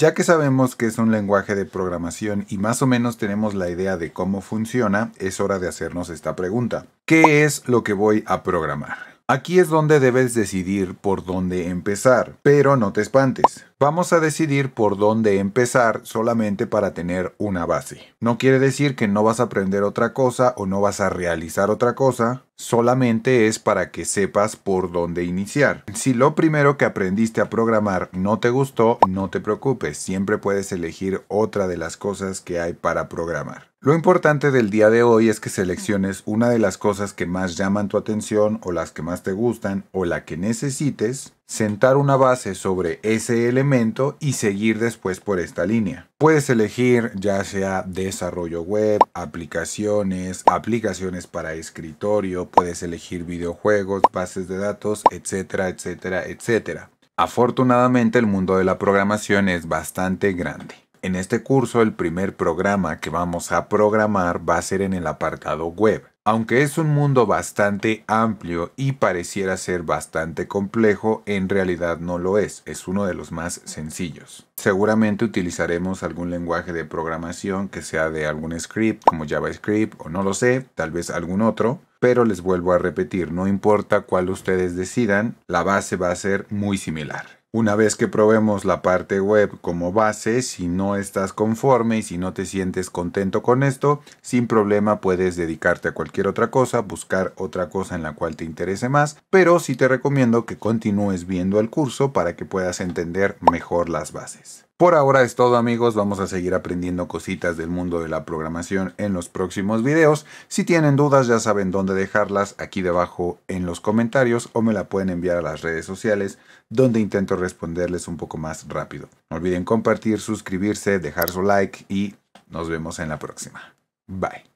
Ya que sabemos que es un lenguaje de programación y más o menos tenemos la idea de cómo funciona, es hora de hacernos esta pregunta. ¿Qué es lo que voy a programar? Aquí es donde debes decidir por dónde empezar, pero no te espantes. Vamos a decidir por dónde empezar solamente para tener una base. No quiere decir que no vas a aprender otra cosa o no vas a realizar otra cosa, solamente es para que sepas por dónde iniciar. Si lo primero que aprendiste a programar no te gustó, no te preocupes, siempre puedes elegir otra de las cosas que hay para programar. Lo importante del día de hoy es que selecciones una de las cosas que más llaman tu atención o las que más te gustan o la que necesites sentar una base sobre ese elemento y seguir después por esta línea. Puedes elegir ya sea desarrollo web, aplicaciones, aplicaciones para escritorio, puedes elegir videojuegos, bases de datos, etcétera, etcétera, etcétera. Afortunadamente el mundo de la programación es bastante grande. En este curso el primer programa que vamos a programar va a ser en el apartado web. Aunque es un mundo bastante amplio y pareciera ser bastante complejo, en realidad no lo es, es uno de los más sencillos. Seguramente utilizaremos algún lenguaje de programación que sea de algún script como JavaScript o no lo sé, tal vez algún otro, pero les vuelvo a repetir, no importa cuál ustedes decidan, la base va a ser muy similar. Una vez que probemos la parte web como base, si no estás conforme y si no te sientes contento con esto, sin problema puedes dedicarte a cualquier otra cosa, buscar otra cosa en la cual te interese más, pero sí te recomiendo que continúes viendo el curso para que puedas entender mejor las bases. Por ahora es todo amigos, vamos a seguir aprendiendo cositas del mundo de la programación en los próximos videos. Si tienen dudas ya saben dónde dejarlas aquí debajo en los comentarios o me la pueden enviar a las redes sociales donde intento responderles un poco más rápido. No olviden compartir, suscribirse, dejar su like y nos vemos en la próxima. Bye.